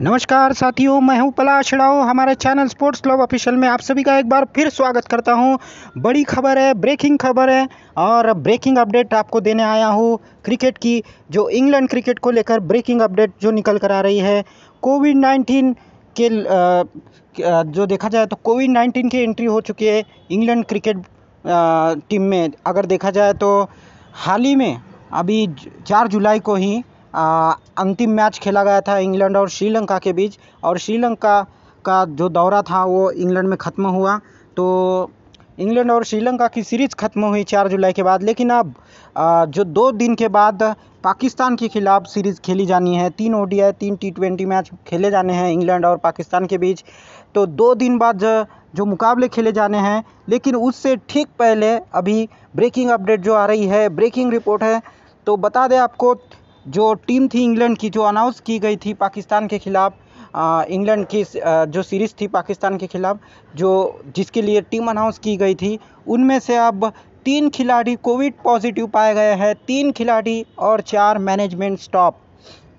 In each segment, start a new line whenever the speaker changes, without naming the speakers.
नमस्कार साथियों मैं हूं पलाश राव हमारे चैनल स्पोर्ट्स क्लब ऑफिशियल में आप सभी का एक बार फिर स्वागत करता हूं बड़ी खबर है ब्रेकिंग खबर है और ब्रेकिंग अपडेट आपको देने आया हूं क्रिकेट की जो इंग्लैंड क्रिकेट को लेकर ब्रेकिंग अपडेट जो निकल कर आ रही है कोविड नाइन्टीन के जो देखा जाए तो कोविड नाइन्टीन की एंट्री हो चुकी है इंग्लैंड क्रिकेट टीम में अगर देखा जाए तो हाल ही में अभी चार जुलाई को ही अंतिम मैच खेला गया था इंग्लैंड और श्रीलंका के बीच और श्रीलंका का जो दौरा था वो इंग्लैंड में ख़त्म हुआ तो इंग्लैंड और श्रीलंका की सीरीज खत्म हुई चार जुलाई के बाद लेकिन अब जो दो दिन के बाद पाकिस्तान के खिलाफ सीरीज़ खेली जानी है तीन ओ तीन टी ट्वेंटी मैच खेले जाने हैं इंग्लैंड और पाकिस्तान के बीच तो दो दिन बाद जो मुकाबले खेले जाने हैं लेकिन उससे ठीक पहले अभी ब्रेकिंग अपडेट जो आ रही है ब्रेकिंग रिपोर्ट है तो बता दें आपको जो टीम थी इंग्लैंड की जो अनाउंस की गई थी पाकिस्तान के ख़िलाफ़ इंग्लैंड की जो सीरीज़ थी पाकिस्तान के ख़िलाफ़ जो जिसके लिए टीम अनाउंस की गई थी उनमें से अब तीन खिलाड़ी कोविड पॉजिटिव पाए गए हैं तीन खिलाड़ी और चार मैनेजमेंट स्टाफ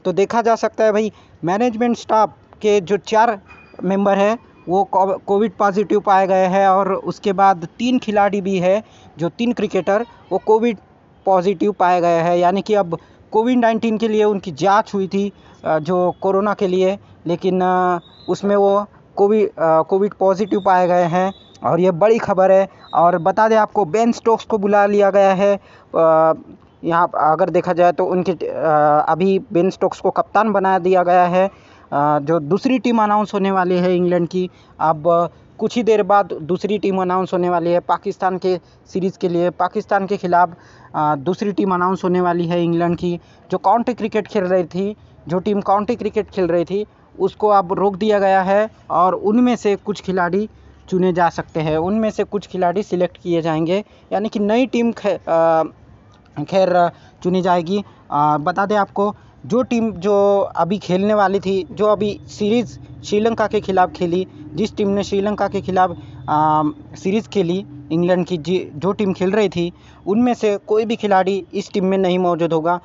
तो देखा जा सकता है भाई मैनेजमेंट स्टाफ के जो चार मेंबर हैं वो कोविड पॉजिटिव पाए गए हैं और उसके बाद तीन खिलाड़ी भी है जो तीन क्रिकेटर वो कोविड पॉजिटिव पाए गए हैं यानी कि अब कोविड नाइन्टीन के लिए उनकी जांच हुई थी जो कोरोना के लिए लेकिन उसमें वो कोविड कोविड पॉजिटिव पाए गए हैं और ये बड़ी खबर है और बता दें आपको बेन स्टोक्स को बुला लिया गया है यहाँ अगर देखा जाए तो उनके अभी बेन स्टोक्स को कप्तान बना दिया गया है जो दूसरी टीम अनाउंस होने वाली है इंग्लैंड की अब कुछ ही देर बाद दूसरी टीम अनाउंस होने वाली है पाकिस्तान के सीरीज़ के लिए पाकिस्तान के ख़िलाफ़ दूसरी टीम अनाउंस होने वाली है इंग्लैंड की जो काउंटी क्रिकेट खेल रही थी जो टीम काउंटी क्रिकेट खेल रही थी उसको अब रोक दिया गया है और उनमें से कुछ खिलाड़ी चुने जा सकते हैं उनमें से कुछ खिलाड़ी सिलेक्ट किए जाएंगे यानी कि नई टीम खैर चुनी जाएगी आ, बता दें आपको जो टीम जो अभी खेलने वाली थी जो अभी सीरीज़ श्रीलंका के खिलाफ खेली जिस टीम ने श्रीलंका के खिलाफ सीरीज़ खेली इंग्लैंड की जी जो टीम खेल रही थी उनमें से कोई भी खिलाड़ी इस टीम में नहीं मौजूद होगा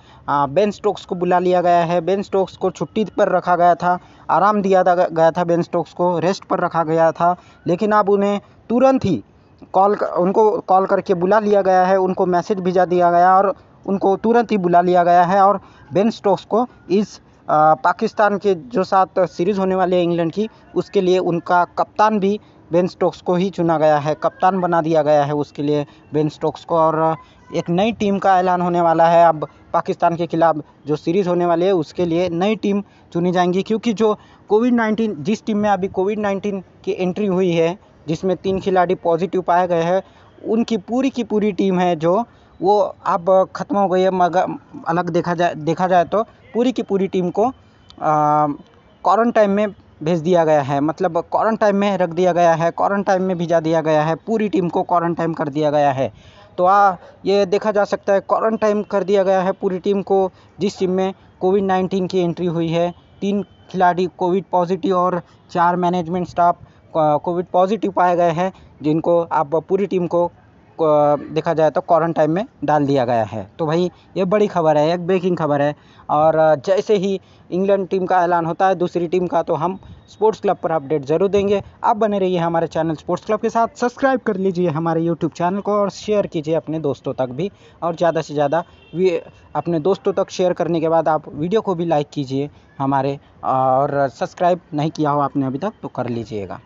बेन स्टोक्स को बुला लिया गया है बेन स्टोक्स को छुट्टी पर रखा गया था आराम दिया गया था बेन स्टोक्स को रेस्ट पर रखा गया था लेकिन अब उन्हें तुरंत ही कॉल उनको कॉल करके बुला लिया गया है उनको मैसेज भेजा दिया गया और उनको तुरंत ही बुला लिया गया है और बेन स्टोक्स को इस पाकिस्तान के जो साथ सीरीज़ होने वाली है इंग्लैंड की उसके लिए उनका कप्तान भी बेन स्टोक्स को ही चुना गया है कप्तान बना दिया गया है उसके लिए बेन स्टोक्स को और एक नई टीम का ऐलान होने वाला है अब पाकिस्तान के खिलाफ जो सीरीज़ होने वाली है उसके लिए नई टीम चुनी जाएंगी क्योंकि जो कोविड नाइन्टीन जिस टीम में अभी कोविड नाइन्टीन की एंट्री हुई है जिसमें तीन खिलाड़ी पॉजिटिव पाए गए हैं उनकी पूरी की पूरी टीम है जो वो अब ख़त्म हो गई है मगर अलग देखा जाए देखा जाए तो पूरी की पूरी टीम को क्वारंटाइन में भेज दिया गया है मतलब क्वारंटाइन में रख दिया गया है क्वारंटाइन में भेजा दिया गया है पूरी टीम को क्वारंटाइन कर दिया गया है तो आ ये देखा जा सकता है क्वारंटाइन कर दिया गया है पूरी टीम को जिस टीम में कोविड नाइन्टीन की एंट्री हुई है तीन खिलाड़ी कोविड पॉजिटिव और चार मैनेजमेंट स्टाफ कोविड पॉजिटिव पाए गए हैं जिनको आप पूरी टीम को देखा जाए तो क्वारंटाइन में डाल दिया गया है तो भाई ये बड़ी खबर है एक ब्रेकिंग खबर है और जैसे ही इंग्लैंड टीम का ऐलान होता है दूसरी टीम का तो हम स्पोर्ट्स क्लब पर अपडेट ज़रूर देंगे आप बने रहिए हमारे चैनल स्पोर्ट्स क्लब के साथ सब्सक्राइब कर लीजिए हमारे यूट्यूब चैनल को और शेयर कीजिए अपने दोस्तों तक भी और ज़्यादा से ज़्यादा अपने दोस्तों तक शेयर करने के बाद आप वीडियो को भी लाइक कीजिए हमारे और सब्सक्राइब नहीं किया हो आपने अभी तक तो कर लीजिएगा